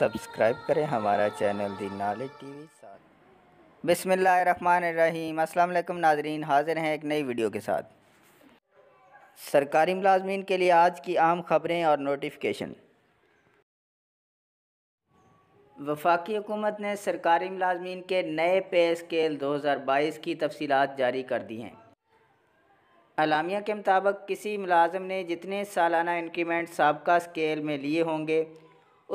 subscribe करें हमारा channel the knowledge T V बिसमीम अल्लाम नाजरीन हाजिर हैं एक नई वीडियो के साथ सरकारी मुलाजमीन के लिए आज की अहम खबरें और नोटिफिकेशन वफाकी हुकूमत ने सरकारी मुलाजमीन के नए पे स्केल 2022 की तफसीत जारी कर दी हैं अलामिया के मुताबिक किसी मुलाजम ने जितने सालाना इंक्रीमेंट सबका स्केल में लिए होंगे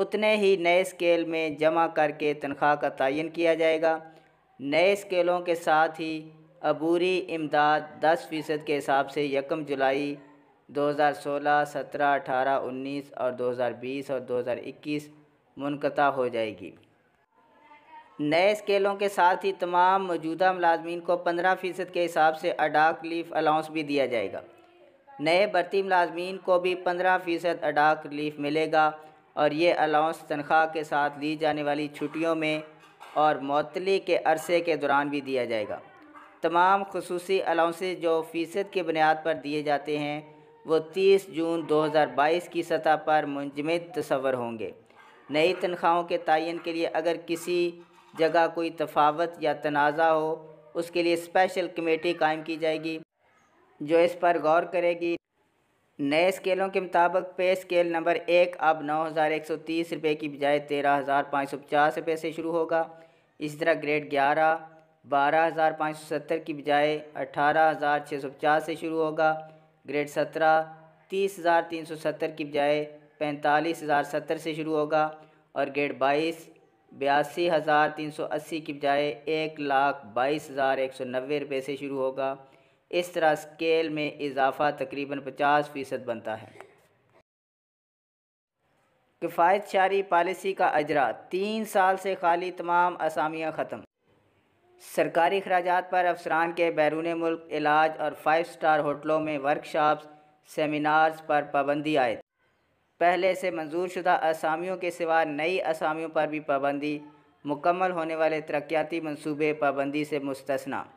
उतने ही नए स्केल में जमा करके तनख्वाह का तयन किया जाएगा नए स्केलों के साथ ही अबूरी इमदाद दस फ़ीसद के हिसाब से यकम जुलाई 2016, 17, 18, 19 और 2020 और 2021 हज़ार हो जाएगी नए स्केलों के साथ ही तमाम मौजूदा मुलाजमीन को पंद्रह फ़ीसद के हिसाब से अडाक रिलीफ अलाउंस भी दिया जाएगा नए भर्ती मुलाजमीन को भी पंद्रह फ़ीसद अडाक रिलीफ मिलेगा और ये अलाउंस तनख्वाह के साथ ली जाने वाली छुट्टियों में और मअतली के अरसे के दौरान भी दिया जाएगा तमाम खसूस अलाउंसेज जो फ़ीसद की बुनियाद पर दिए जाते हैं वो तीस जून दो हज़ार बाईस की सतह पर मुंजमद तस्वर होंगे नई तनख्वाहों के तयन के लिए अगर किसी जगह कोई तफावत या तनाज़ा हो उसके लिए स्पेशल कमेटी कायम की जाएगी जो इस पर गौर करेगी नए स्केलों के मुताबिक पे स्केल नंबर एक अब नौ हज़ार एक सौ तीस रुपये की बजाय तेरह हज़ार पाँच सौ पचास रुपये से शुरू होगा इसी तरह ग्रेड ग्यारह बारह हज़ार पाँच सौ सत्तर की बजाय अठारह हज़ार छः सौ पचास से शुरू होगा ग्रेड सत्रह तीस हज़ार तीन सौ सत्तर की बजाय पैंतालीस हज़ार सत्तर से शुरू होगा और ग्रेड बाईस बयासी हज़ार तीन सौ अस्सी की बजाय एक लाख बाईस हज़ार एक सौ नब्बे रुपये से शुरू होगा इस तरह स्केल में इजाफा तकरीबन पचास फ़ीसद बनता है किफ़ायत शारी पॉलिसी का अजरा तीन साल से खाली तमाम असामियाँ ख़त्म सरकारी अखराज पर अफसरान के बैरून मुल्क इलाज और फाइव स्टार होटलों में वर्कशॉप्स सेमिनार्स पर पाबंदी आए पहले से मंजूर शुदा असामियों के सिवा नई असामियों पर भी पाबंदी मुकम्मल होने वाले तरक्याती मनसूबे पाबंदी से मुस्तना